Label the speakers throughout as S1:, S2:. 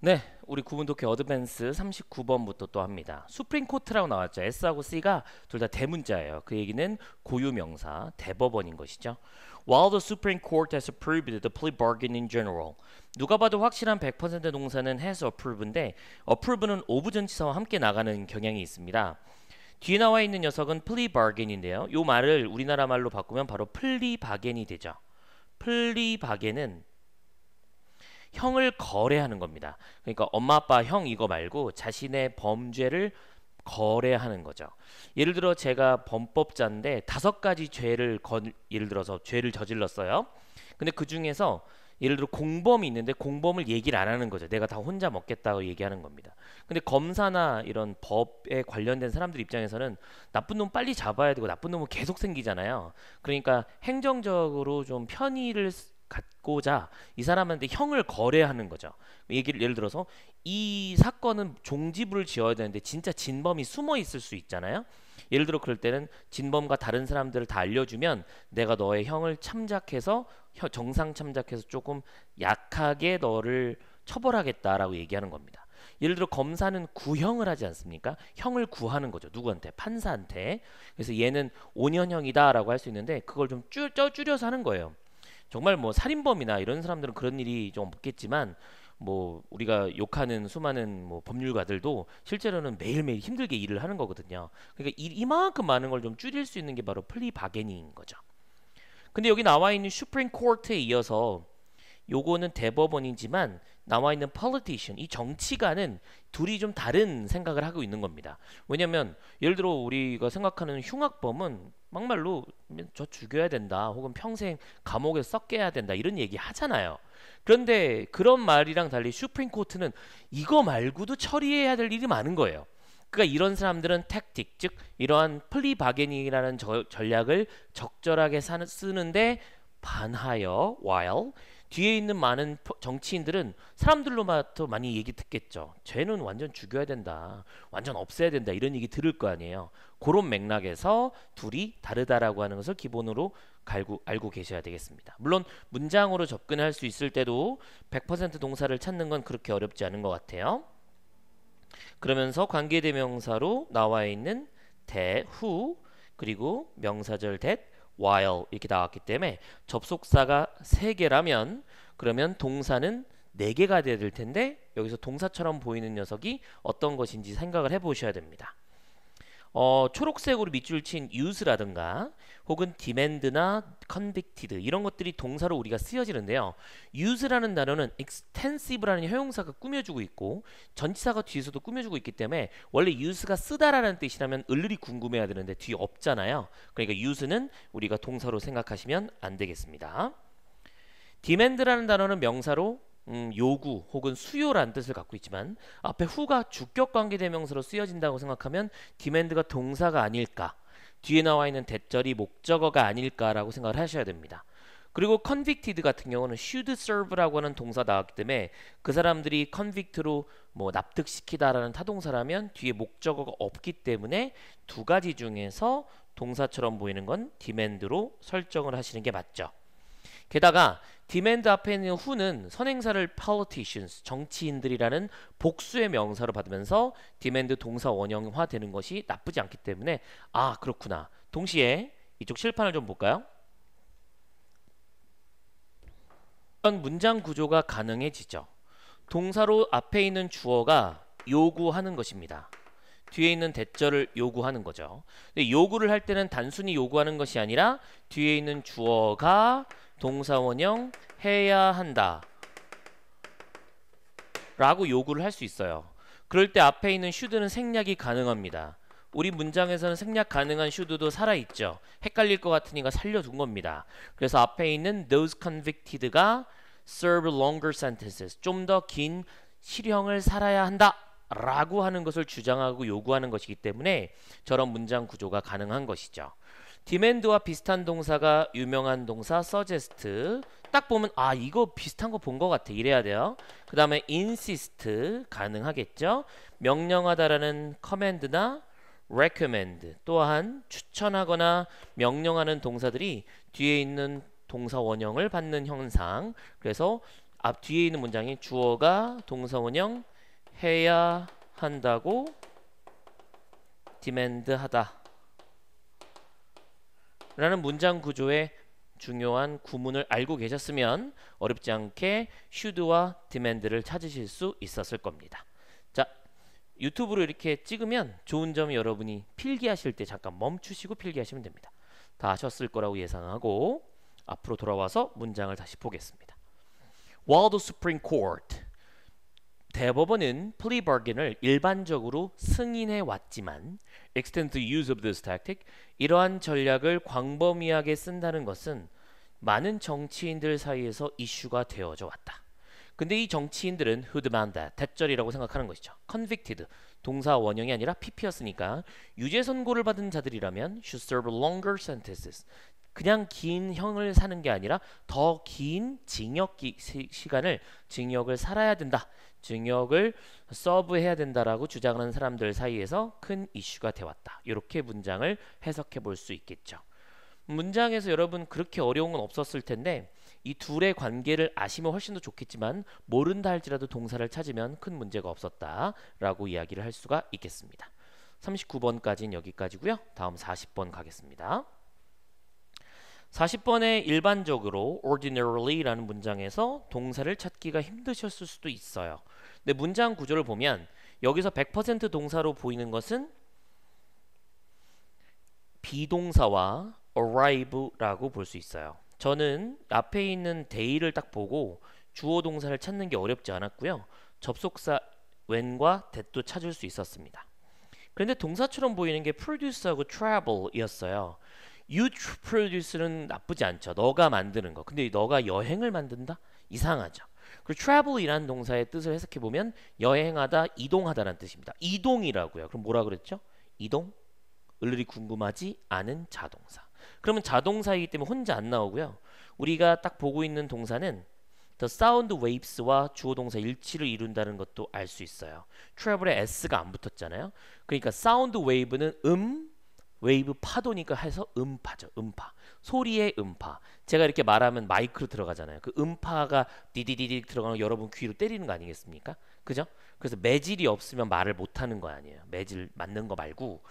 S1: 네, 우리 구분 독해 어드밴스 39번부터 또 합니다. 수프림 코트라고 나왔죠. S하고 C가 둘 다 대문자예요. 그 얘기는 고유 명사, 대법원인 것이죠. While the Supreme Court has approved the plea bargain in general. 누가 봐도 확실한 100% 동사는 has approved인데 approve는 오부전치사와 함께 나가는 경향이 있습니다. 뒤에 나와 있는 녀석은 plea bargain인데요. 이 말을 우리나라 말로 바꾸면 바로 플리 바겐이 되죠. 플리 바겐은 형을 거래하는 겁니다. 그러니까 엄마 아빠 형 이거 말고 자신의 범죄를 거래하는 거죠. 예를 들어 제가 범법자인데 다섯 가지 죄를 건, 예를 들어서 죄를 저질렀어요. 근데 그 중에서 예를 들어 공범이 있는데 공범을 얘기를 안 하는 거죠. 내가 다 혼자 먹겠다고 얘기하는 겁니다. 근데 검사나 이런 법에 관련된 사람들 입장에서는 나쁜 놈 빨리 잡아야 되고 나쁜 놈은 계속 생기잖아요. 그러니까 행정적으로 좀 편의를 갖고자 이 사람한테 형을 거래하는 거죠. 얘기를 예를 들어서 이 사건은 종지부를 지어야 되는데 진짜 진범이 숨어 있을 수 있잖아요. 예를 들어 그럴 때는 진범과 다른 사람들을 다 알려주면 내가 너의 형을 참작해서 정상 참작해서 조금 약하게 너를 처벌하겠다라고 얘기하는 겁니다. 예를 들어 검사는 구형을 하지 않습니까? 형을 구하는 거죠. 누구한테? 판사한테. 그래서 얘는 5년형이다라고 할 수 있는데 그걸 좀 줄, 쪄 줄여서 하는 거예요. 정말 뭐 살인범이나 이런 사람들은 그런 일이 좀 없겠지만 뭐 우리가 욕하는 수많은 뭐 법률가들도 실제로는 매일매일 힘들게 일을 하는 거거든요. 그러니까 이, 만큼 많은 걸 좀 줄일 수 있는 게 바로 플리 바게닝인 거죠. 근데 여기 나와 있는 슈프림 코트에 이어서 요거는 대법원이지만 나와 있는 politician 이 정치가는 둘이 좀 다른 생각을 하고 있는 겁니다. 왜냐면 예를 들어 우리가 생각하는 흉악범은 막말로 저 죽여야 된다 혹은 평생 감옥에 썩게야 된다 이런 얘기 하잖아요. 그런데 그런 말이랑 달리 슈프림 코트는 이거 말고도 처리해야 될 일이 많은 거예요. 그러니까 이런 사람들은 택틱 즉 이러한 플리 바게닝이라는 저, 전략을 적절하게 사는, 쓰는데 반하여 while 뒤에 있는 많은 정치인들은 사람들로부터 많이 얘기 듣겠죠. 죄는 완전 죽여야 된다. 완전 없애야 된다. 이런 얘기 들을 거 아니에요. 그런 맥락에서 둘이 다르다라고 하는 것을 기본으로 알고, 알고 계셔야 되겠습니다. 물론 문장으로 접근할 수 있을 때도 100% 동사를 찾는 건 그렇게 어렵지 않은 것 같아요. 그러면서 관계대명사로 나와 있는 대후 그리고 명사절 대 while 이렇게 나왔기 때문에 접속사가 3개라면 그러면 동사는 4개가 돼야 될 텐데 여기서 동사처럼 보이는 녀석이 어떤 것인지 생각을 해보셔야 됩니다. 어, 초록색으로 밑줄 친 use라든가 혹은 demand나 convicted 이런 것들이 동사로 우리가 쓰여지는데요. use라는 단어는 extensive라는 형용사가 꾸며주고 있고 전치사가 뒤에서도 꾸며주고 있기 때문에 원래 use가 쓰다라는 뜻이라면 을르리 궁금해야 되는데 뒤에 없잖아요. 그러니까 use는 우리가 동사로 생각하시면 안 되겠습니다. demand라는 단어는 명사로 음, 요구 혹은 수요란 뜻을 갖고 있지만 앞에 후가 주격 관계 대명사로 쓰여진다고 생각하면 디맨드가 동사가 아닐까 뒤에 나와 있는 대절이 목적어가 아닐까라고 생각을 하셔야 됩니다. 그리고 convicted 같은 경우는 should serve라고 하는 동사 나왔기 때문에 그 사람들이 convict로 뭐 납득시키다라는 타동사라면 뒤에 목적어가 없기 때문에 두 가지 중에서 동사처럼 보이는 건 demand로 설정을 하시는 게 맞죠. 게다가 디맨드 앞에 있는 후는 선행사를 politicians, 정치인들이라는 복수의 명사로 받으면서 디맨드 동사 원형화 되는 것이 나쁘지 않기 때문에 아 그렇구나. 동시에 이쪽 실판을 좀 볼까요? 이런 문장 구조가 가능해지죠. 동사로 앞에 있는 주어가 요구하는 것입니다. 뒤에 있는 대절을 요구하는 거죠. 요구를 할 때는 단순히 요구하는 것이 아니라 뒤에 있는 주어가 동사원형 해야 한다 라고 요구를 할 수 있어요 그럴 때 앞에 있는 슈드는 생략이 가능합니다 우리 문장에서는 생략 가능한 슈드도 살아있죠 헷갈릴 것 같으니까 살려둔 겁니다 그래서 앞에 있는 those convicted가 serve longer sentences 좀 더 긴 실형을 살아야 한다 라고 하는 것을 주장하고 요구하는 것이기 때문에 저런 문장 구조가 가능한 것이죠 디맨드와 비슷한 동사가 유명한 동사 서제스트 딱 보면 아 이거 비슷한 거본것 같아 이래야 돼요 그 다음에 insist 가능하겠죠 명령하다라는 커맨드나 recommend 또한 추천하거나 명령하는 동사들이 뒤에 있는 동사 원형을 받는 형상 그래서 앞 뒤에 있는 문장이 주어가 동사 원형 해야 한다고 디맨드 하다 라는 문장 구조의 중요한 구문을 알고 계셨으면 어렵지 않게 s 드와디맨드를 찾으실 수 있었을 겁니다. 자, 유튜브로 이렇게 찍으면 좋은 점 여러분이 필기하실 때 잠깐 멈추시고 필기하시면 됩니다. 다 하셨을 거라고 예상하고 앞으로 돌아와서 문장을 다시 보겠습니다. While the Supreme Court 대법원은 plea bargain을 일반적으로 승인해 왔지만 extend the use of this tactic 이러한 전략을 광범위하게 쓴다는 것은 많은 정치인들 사이에서 이슈가 되어져 왔다. 근데 이 정치인들은 who demand that, 대절이라고 생각하는 것이죠. convicted, 동사 원형이 아니라 PP였으니까 유죄 선고를 받은 자들이라면 should serve longer sentences, 그냥 긴 형을 사는 게 아니라 더 긴 징역 기, 시, 간을 징역을 살아야 된다. 증역을 서브해야 된다라고 주장하는 사람들 사이에서 큰 이슈가 되었다. 이렇게 문장을 해석해 볼 수 있겠죠. 문장에서 여러분 그렇게 어려운 건 없었을 텐데 이 둘의 관계를 아시면 훨씬 더 좋겠지만 모른다 할지라도 동사를 찾으면 큰 문제가 없었다라고 이야기를 할 수가 있겠습니다. 39번까지는 여기까지고요. 다음 40번 가겠습니다. 40번에 일반적으로 ordinarily라는 문장에서 동사를 찾기가 힘드셨을 수도 있어요. 근데 문장 구조를 보면 여기서 100% 동사로 보이는 것은 비동사와 arrive라고 볼 수 있어요. 저는 앞에 있는 day를 딱 보고 주어 동사를 찾는 게 어렵지 않았고요. 접속사 when과 that도 찾을 수 있었습니다. 그런데 동사처럼 보이는 게 produce하고 travel이었어요. you produce는 나쁘지 않죠. 너가 만드는 거. 근데 너가 여행을 만든다? 이상하죠. 그리고 travel이라는 동사의 뜻을 해석해 보면 여행하다, 이동하다라는 뜻입니다. 이동이라고요. 그럼 뭐라 그랬죠? 이동? 을르리 궁금하지 않은 자동사. 그러면 자동사이기 때문에 혼자 안 나오고요. 우리가 딱 보고 있는 동사는 the sound waves와 주어 동사 일치를 이룬다는 것도 알 수 있어요. travel에 s가 안 붙었잖아요. 그러니까 sound wave는 음 웨이브 파도니까 해서 음파죠. 음파. 소리의 음파. 제가 이렇게 말하면 마이크로 들어가잖아요. 그 음파가 디디디디 들어가면 여러분 귀로 때리는 거 아니겠습니까? 그죠? 그래서 매질이 없으면 말을 못 하는 거 아니에요. 매질 맞는 거 말고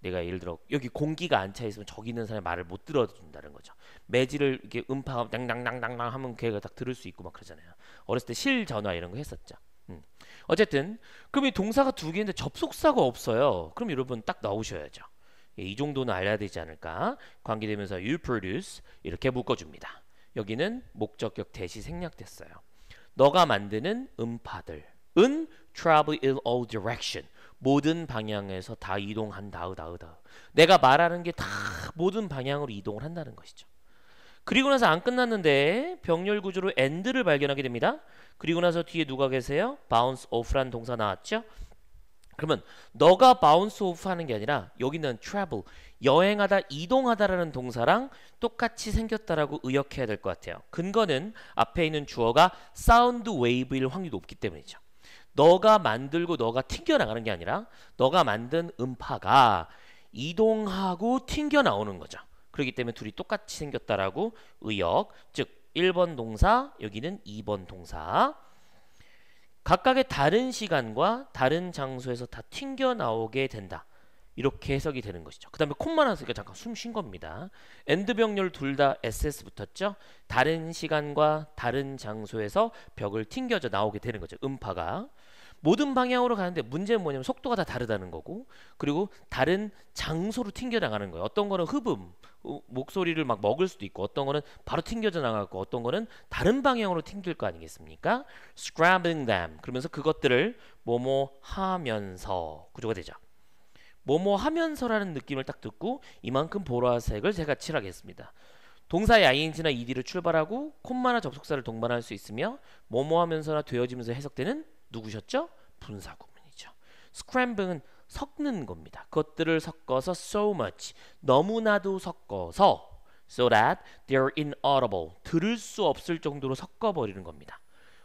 S1: 내가 예를 들어 여기 공기가 안 차 있으면 저기 있는 사람이 말을 못 들어준다는 거죠. 매질을 이렇게 음파가 낭낭낭낭낭 하면 걔가 딱 들을 수 있고 막 그러잖아요. 어렸을 때 실전화 이런 거 했었죠. 음. 어쨌든 그럼 이 동사가 두 개인데 접속사가 없어요. 그럼 여러분 딱 나오셔야죠. 예, 이 정도는 알아야 되지 않을까? 관계되면서 you produce 이렇게 묶어줍니다. 여기는 목적격 대시 생략됐어요. 너가 만드는 음파들은 travel in all direction 모든 방향에서 다 이동한다 으다 으다 내가 말하는 게 다 모든 방향으로 이동을 한다는 것이죠. 그리고 나서 안 끝났는데 병렬 구조로 end를 발견하게 됩니다. 그리고 나서 뒤에 누가 계세요? bounce off란 동사 나왔죠? 그러면 너가 바운스 오프 하는 게 아니라 여기는 travel 여행하다 이동하다라는 동사랑 똑같이 생겼다라고 의역해야 될 것 같아요. 근거는 앞에 있는 주어가 사운드 웨이브일 확률이 높기 때문이죠. 너가 만들고 너가 튕겨나가는 게 아니라 너가 만든 음파가 이동하고 튕겨나오는 거죠. 그렇기 때문에 둘이 똑같이 생겼다라고 의역 즉 1번 동사 여기는 2번 동사 각각의 다른 시간과 다른 장소에서 다 튕겨 나오게 된다. 이렇게 해석이 되는 것이죠. 그 다음에 콤만 하니까 잠깐 숨 쉰 겁니다. 엔드 병렬 둘 다 SS 붙었죠. 다른 시간과 다른 장소에서 벽을 튕겨져 나오게 되는 거죠. 음파가. 모든 방향으로 가는데 문제는 뭐냐면 속도가 다 다르다는 거고 그리고 다른 장소로 튕겨나가는 거예요. 어떤 거는 흡음, 목소리를 막 먹을 수도 있고 어떤 거는 바로 튕겨져 나가고 어떤 거는 다른 방향으로 튕길 거 아니겠습니까? scrambling them 그러면서 그것들을 뭐뭐 하면서 구조가 되죠. 뭐뭐 하면서라는 느낌을 딱 듣고 이만큼 보라색을 제가 칠하겠습니다. 동사의 ing나 ed를 출발하고 콤마나 접속사를 동반할 수 있으며 뭐뭐 하면서나 되어지면서 해석되는 누구셨죠? 분사 구문이죠. scrambling은 섞는 겁니다. 그것들을 섞어서 so much 너무나도 섞어서 so that they're inaudible 들을 수 없을 정도로 섞어버리는 겁니다.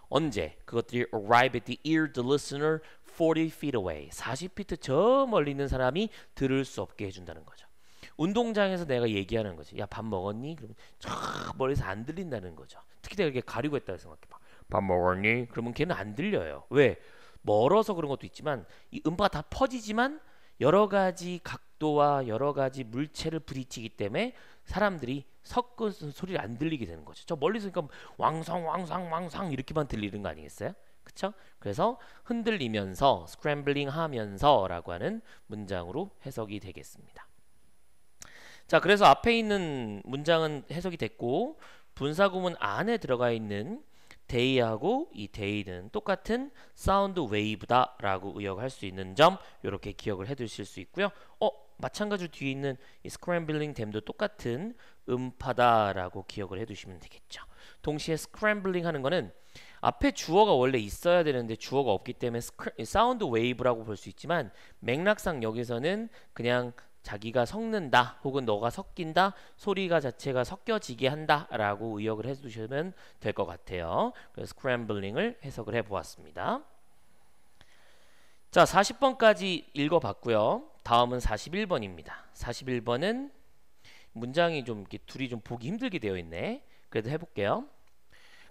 S1: 언제 그것들이 arrive at the ear the listener 40 feet away 40피트 저 멀리 있는 사람이 들을 수 없게 해준다는 거죠. 운동장에서 내가 얘기하는 거지. 야 밥 먹었니? 그러면 쫙 멀리서 안 들린다는 거죠. 특히 내가 이렇게 가리고 했다고 생각해봐. 밥 먹었니? 그러면 걔는 안 들려요. 왜? 멀어서 그런 것도 있지만 이 음파가 다 퍼지지만 여러 가지 각도와 여러 가지 물체를 부딪히기 때문에 사람들이 섞은 소리를 안 들리게 되는 거죠. 저 멀리서 그러니까 왕성 왕성왕성 이렇게만 들리는 거 아니겠어요? 그쵸? 그래서 흔들리면서 스크램블링 하면서 라고 하는 문장으로 해석이 되겠습니다. 자 그래서 앞에 있는 문장은 해석이 됐고 분사구문 안에 들어가 있는 데이하고이데이는 똑같은 사운드 웨이브다 라고 의역할 수 있는 점 이렇게 기억을 해두실 수 있고요. 어? 마찬가지로 뒤에 있는 이 scrambling 댐도 똑같은 음파다 라고 기억을 해두시면 되겠죠. 동시에 scrambling 하는 거는 앞에 주어가 원래 있어야 되는데 주어가 없기 때문에 사운드 웨이브라고 볼 수 있지만 맥락상 여기서는 그냥 자기가 섞는다 혹은 너가 섞인다 소리가 자체가 섞여지게 한다 라고 의역을 해주시면 될 것 같아요 그래서 스크램블링을 해석을 해보았습니다 자 40번까지 읽어봤고요 다음은 41번입니다 41번은 문장이 좀 이렇게 둘이 좀 보기 힘들게 되어 있네 그래도 해볼게요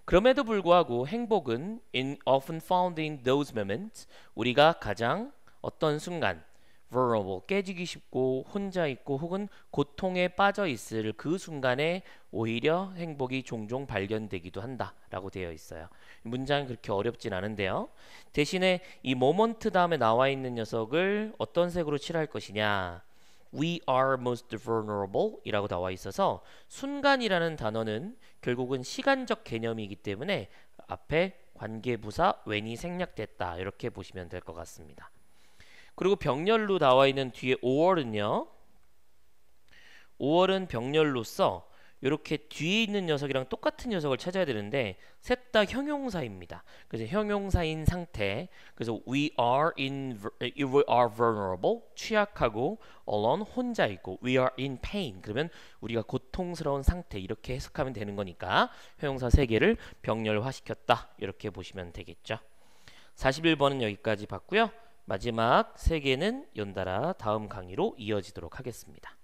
S1: 그럼에도 불구하고 행복은 in often found in those moments 우리가 가장 어떤 순간 vulnerable, 깨지기 쉽고 혼자 있고 혹은 고통에 빠져 있을 그 순간에 오히려 행복이 종종 발견되기도 한다라고 되어 있어요. 문장은 그렇게 어렵진 않은데요. 대신에 이 모먼트 다음에 나와 있는 녀석을 어떤 색으로 칠할 것이냐? We are most vulnerable 이라고 나와 있어서 순간이라는 단어는 결국은 시간적 개념이기 때문에 앞에 관계부사 when이 생략됐다 이렇게 보시면 될 것 같습니다. 그리고 병렬로 나와 있는 뒤에 5월은요. 5월은 병렬로서 이렇게 뒤에 있는 녀석이랑 똑같은 녀석을 찾아야 되는데 셋 다 형용사입니다. 그래서 형용사인 상태. 그래서 we are in eh, we are vulnerable 취약하고 alone 혼자 있고 we are in pain 그러면 우리가 고통스러운 상태 이렇게 해석하면 되는 거니까 형용사 세 개를 병렬화시켰다. 이렇게 보시면 되겠죠. 41번은 여기까지 봤고요. 마지막 세 개는 연달아 다음 강의로 이어지도록 하겠습니다.